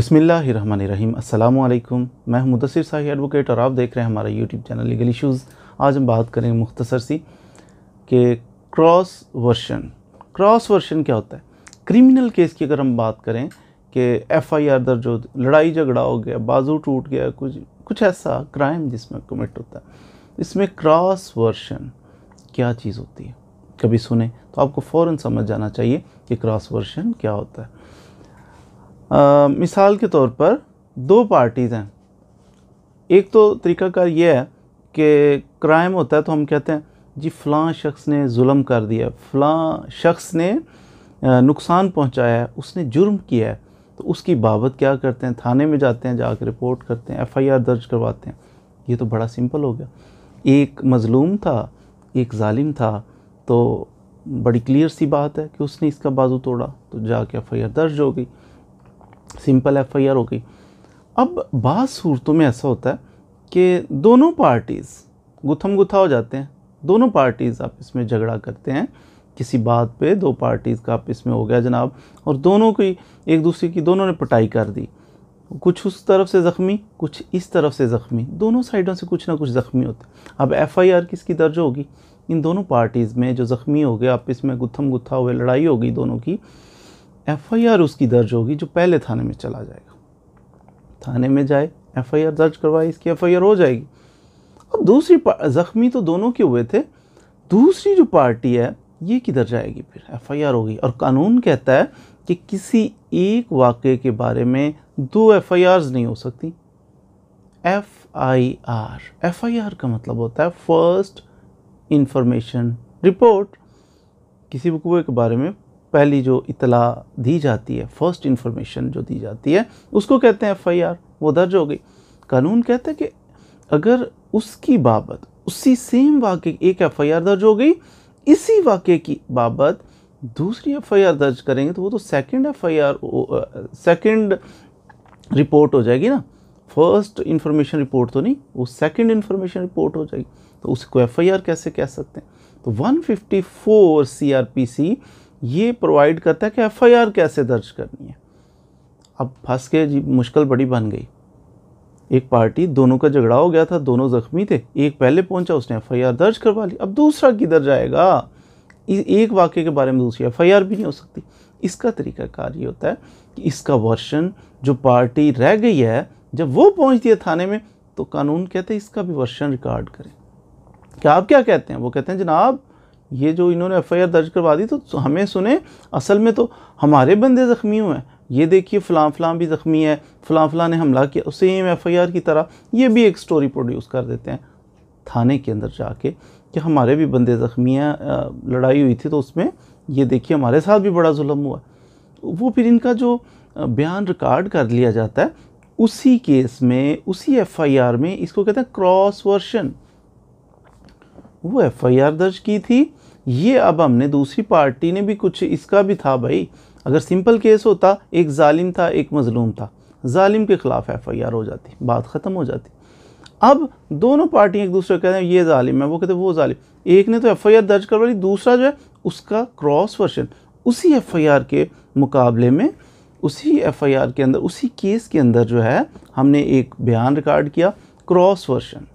बिसमीम् अल्लाम मैं हूं मुदसर साहि एडवोकेट और आप देख रहे हैं हमारा यूट्यूब चैनल लीगल इशूज़ आज हम बात करेंगे मुख्तसर सी कि क्रॉस वर्शन क्रॉस वर्शन क्या होता है क्रिमिनल केस की अगर हम बात करें कि एफ़ आई आर दर्ज हो लड़ाई झगड़ा हो गया बाजू टूट गया कुछ कुछ ऐसा क्राइम जिसमें कमिट होता है इसमें क्रॉस वर्शन क्या चीज़ होती है कभी सुने तो आपको फ़ौर समझ जाना चाहिए कि क्रॉस वर्शन क्या होता है आ, मिसाल के तौर पर दो पार्टीज़ हैं एक तो तरीक़ाकार ये है कि क्राइम होता है तो हम कहते हैं जी फ़लाँ शख्स ने जुल्म कर दिया फ़लाँ शख्स ने नुकसान पहुंचाया है उसने जुर्म किया है तो उसकी बाबत क्या करते हैं थाने में जाते हैं जाकर रिपोर्ट करते हैं एफआईआर दर्ज करवाते हैं ये तो बड़ा सिंपल हो गया एक मज़लूम था एक ालिम था तो बड़ी क्लियर सी बात है कि उसने इसका बाजू तोड़ा तो जाके एफ दर्ज हो गई सिंपल एफ आई आर हो गई अब बाज सूरतों में ऐसा होता है कि दोनों पार्टीज़ गुथम गुथा हो जाते हैं दोनों पार्टीज़ आपस में झगड़ा करते हैं किसी बात पे दो पार्टीज़ का आपस में हो गया जनाब और दोनों की एक दूसरे की दोनों ने पटाई कर दी कुछ उस तरफ से ज़ख्मी कुछ इस तरफ से ज़ख्मी दोनों साइडों से कुछ ना कुछ ज़ख्मी होते अब एफ़ आई आर किसकी दर्ज होगी इन दोनों पार्टीज़ में जो ज़ख्मी हो गए आपस में गुथम गुथा हुए लड़ाई होगी दोनों की एफआईआर उसकी दर्ज होगी जो पहले थाने में चला जाएगा थाने में जाए एफआईआर दर्ज करवाए इसकी एफआईआर हो जाएगी अब दूसरी ज़ख्मी तो दोनों के हुए थे दूसरी जो पार्टी है ये किधर जाएगी फिर एफआईआर होगी और कानून कहता है कि किसी एक वाक़े के बारे में दो एफ नहीं हो सकती F I R F I R का मतलब होता है फर्स्ट इंफॉर्मेशन रिपोर्ट किसी भी के बारे में पहली जो इतला दी जाती है फर्स्ट इन्फॉर्मेशन जो दी जाती है उसको कहते हैं एफ वो दर्ज हो गई कानून कहता है कि अगर उसकी बाबत उसी सेम वाक्य एक एफ दर्ज हो गई इसी वाक्य की बाबत दूसरी एफ दर्ज करेंगे तो वो तो सेकंड एफ सेकंड रिपोर्ट हो जाएगी ना फर्स्ट इन्फॉर्मेशन रिपोर्ट तो नहीं वो सेकंड इन्फॉर्मेशन रिपोर्ट हो जाएगी तो उसको एफ कैसे कह सकते हैं तो 154 सीआरपीसी ये प्रोवाइड करता है कि एफआईआर कैसे दर्ज करनी है अब फंस के जी मुश्किल बड़ी बन गई एक पार्टी दोनों का झगड़ा हो गया था दोनों ज़ख्मी थे एक पहले पहुंचा उसने एफआईआर दर्ज करवा ली अब दूसरा किधर जाएगा एक वाक्य के बारे में दूसरी आर भी नहीं हो सकती इसका तरीका कार ये होता है कि इसका वर्षन जो पार्टी रह गई है जब वो पहुंचती है थाने में तो कानून कहते हैं इसका भी वर्षन रिकॉर्ड करें क्या आप क्या कहते हैं वो कहते हैं जनाब ये जो इन्होंने एफ दर्ज करवा दी तो हमें सुने असल में तो हमारे बंदे ज़ख्मी हुए हैं ये देखिए फ़लाँ फ़लाँ भी ज़ख्मी है फ़लाँ फ़लाँ ने हमला किया उसे सेम एफ की तरह ये भी एक स्टोरी प्रोड्यूस कर देते हैं थाने के अंदर जाके कि हमारे भी बंदे ज़ख्मी हैं लड़ाई हुई थी तो उसमें ये देखिए हमारे साथ भी बड़ा जुल्म हुआ वो फिर इनका जो बयान रिकॉर्ड कर लिया जाता है उसी केस में उसी एफआईआर में इसको कहते हैं क्रॉस वर्शन वो एफआईआर दर्ज की थी ये अब हमने दूसरी पार्टी ने भी कुछ इसका भी था भाई अगर सिंपल केस होता एक ालिम था एक मज़लूम था ालिम के ख़िलाफ़ एफ आई आर हो जाती बात ख़त्म हो जाती अब दोनों पार्टियाँ एक दूसरे को कहते हैं ये ालिम है वो कहते हैं वो ालिम एक ने तो एफ आई आर दर्ज करवा ली दूसरा जो है उसका क्रॉस वर्शन उसी एफ आई आर के मुकाबले में उसी एफ आई आर के अंदर उसी केस के अंदर जो है हमने एक बयान रिकॉर्ड किया क्रॉस वर्शन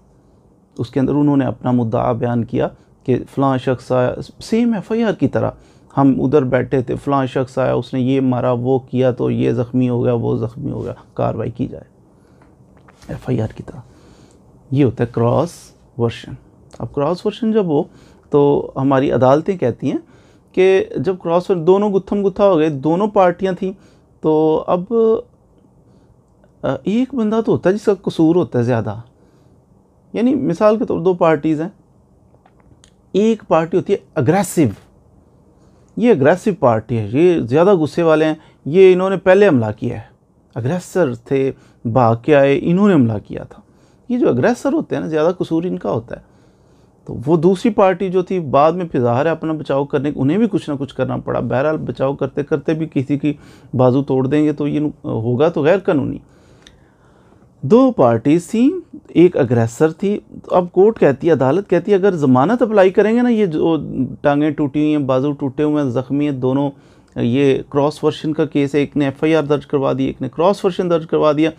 उसके अंदर उन्होंने अपना मुद्दा बयान किया कि फ़लाँ शख्स आया सेम एफ आई आर की तरह हम उधर बैठे थे फ़लाँ शख्स आया उसने ये मारा वो किया तो ये ज़ख्मी हो गया वो ज़ख्मी हो गया कार्रवाई की जाए एफ आई आर की तरह ये होता है क्रॉस वर्शन अब क्रॉस वर्शन जब हो तो हमारी अदालतें कहती हैं कि जब क्रॉस वर्शन दोनों गुत्थम गुत्था हो गए दोनों पार्टियाँ थीं तो अब एक बंदा तो होता है जिसका कसूर होता है ज़्यादा यानी मिसाल के तौर तो दो पार्टीज़ हैं एक पार्टी होती है अग्रेसिव ये अग्रेसिव पार्टी है ये ज़्यादा गुस्से वाले हैं ये इन्होंने पहले हमला किया है अग्रेसर थे भाग आए इन्होंने हमला किया था ये जो अग्रेसर होते हैं ना ज़्यादा कसूर इनका होता है तो वो दूसरी पार्टी जो थी बाद में फिर ज़ाहिर है अपना बचाव करने उन्हें भी कुछ ना कुछ करना पड़ा बहरहाल बचाव करते करते भी किसी की बाजू तोड़ देंगे तो ये होगा तो गैर कानूनी दो पार्टीज थी एक अग्रेसर थी तो अब कोर्ट कहती है अदालत कहती है अगर ज़मानत अप्लाई करेंगे ना ये जो टांगें टूटी हुई हैं बाजू टूटे हुए हैं ज़ख्मी हैं दोनों ये क्रॉस वर्शन का केस है एक ने एफआईआर दर्ज करवा दी एक ने क्रॉस वर्शन दर्ज करवा दिया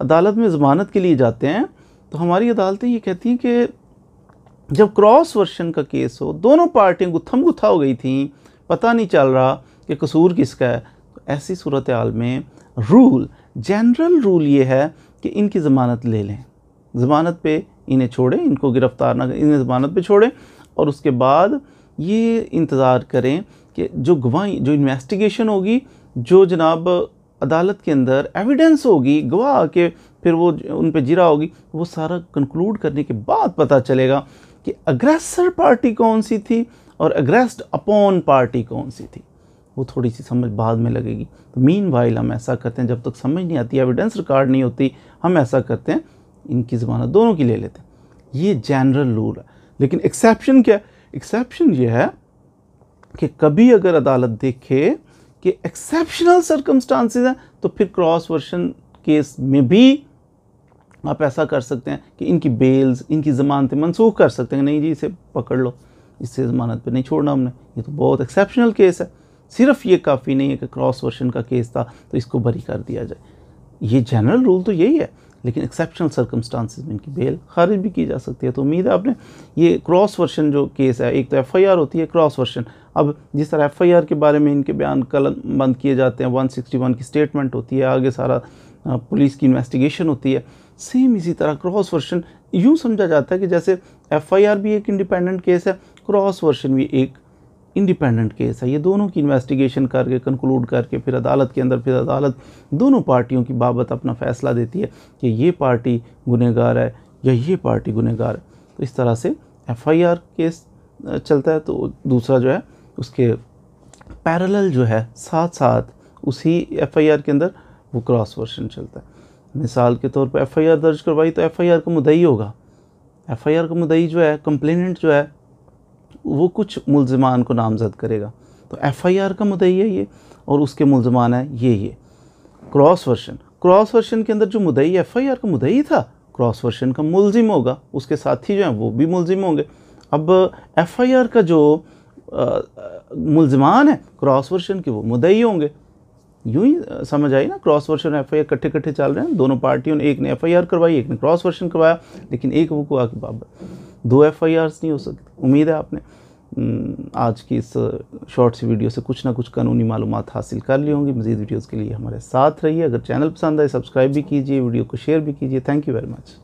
अदालत में ज़मानत के लिए जाते हैं तो हमारी अदालतें ये कहती हैं कि जब क्रॉस वर्शन का केस हो दोनों पार्टियाँ गुत्थम गुत्था हो गई थी पता नहीं चल रहा कि कसूर किसका है तो ऐसी सूरत हाल में रूल जनरल रूल ये है कि इनकी ज़मानत ले लें ज़मानत पे इन्हें छोड़ें इनको गिरफ़्तार ना इन्हें ज़मानत पे छोड़ें और उसके बाद ये इंतज़ार करें कि जो गवाही जो इन्वेस्टिगेशन होगी जो जनाब अदालत के अंदर एविडेंस होगी गवाह के फिर वो उन पर जिरा होगी वो सारा कंक्लूड करने के बाद पता चलेगा कि अग्रेसर पार्टी कौन सी थी और अग्रेस्ड अपॉन पार्टी कौन सी थी वो थोड़ी सी समझ बाद में लगेगी तो मीन वाइल हम ऐसा करते हैं जब तक समझ नहीं आती एविडेंस रिकॉर्ड नहीं होती हम ऐसा करते हैं इनकी ज़मानत दोनों की ले लेते हैं ये जनरल रूल है लेकिन एक्सेप्शन क्या है एक्सेप्शन ये है कि कभी अगर अदालत देखे कि एक्सेप्शनल सर्कमस्टांसिस हैं तो फिर क्रॉस वर्शन केस में भी आप ऐसा कर सकते हैं कि इनकी बेल्स इनकी ज़मानतें मनसूख कर सकते हैं नहीं जी इसे पकड़ लो इससे ज़मानत पे नहीं छोड़ना हमने ये तो बहुत एक्सेप्शनल केस है सिर्फ ये काफ़ी नहीं है कि क्रॉस वर्शन का केस था तो इसको बरी कर दिया जाए ये जनरल रूल तो यही है लेकिन एक्सेप्शनल सर्कमस्टांसिस में इनकी बेल खारिज भी की जा सकती है तो उम्मीद है आपने ये क्रॉस वर्शन जो केस है एक तो एफआईआर होती है क्रॉस वर्शन अब जिस तरह एफआईआर के बारे में इनके बयान बंद किए जाते हैं 161 की स्टेटमेंट होती है आगे सारा पुलिस की इन्वेस्टिगेशन होती है सेम इसी तरह क्रॉस वर्शन यूँ समझा जाता है कि जैसे आर भी एक इंडिपेंडेंट केस है क्रॉस वर्शन भी एक इंडिपेंडेंट केस है ये दोनों की इन्वेस्टिगेशन करके कंक्लूड करके फिर अदालत के अंदर फिर अदालत दोनों पार्टियों की बाबत अपना फ़ैसला देती है कि ये पार्टी गुनहगार है या ये पार्टी गुनहगार है तो इस तरह से एफआईआर केस चलता है तो दूसरा जो है उसके पैरेलल जो है साथ साथ उसी एफ के अंदर वो क्रॉस वर्शन चलता है मिसाल के तौर पर एफ दर्ज करवाई तो एफ का मुदई होगा एफ़ का मुदई जो है कंप्लेनेंट जो है वो कुछ मुलजमान को नामजद करेगा तो एफ़ आई आर का मुदई है ये और उसके मुलजमान है ये ये क्रॉस वर्शन क्रॉस वर्शन के अंदर जो मुदई एफ़ आई आर का मुदई था क्रॉस वर्शन का मुलजिम होगा उसके साथी जो हैं वो भी मुलजिम होंगे अब एफ़ आई आर का जो मुलजमान है क्रॉस वर्शन के वो मुदई होंगे यूँ ही समझ आई ना cross version F I R इकट्ठे इकट्ठे चल रहे हैं दोनों पार्टियों ने एक ने एफ आई आर करवाई एक ने क्रॉस वर्शन करवाया लेकिन एक वो को आके बाबर दो एफ नहीं हो सकते उम्मीद है आपने हम्म, आज की इस शॉर्ट सी वीडियो से कुछ ना कुछ कानूनी मालूम हासिल कर ली होंगी मजीद वीडियोज़ के लिए हमारे साथ रहिए अगर चैनल पसंद आए सब्सक्राइब भी कीजिए वीडियो को शेयर भी कीजिए थैंक यू वेरी मच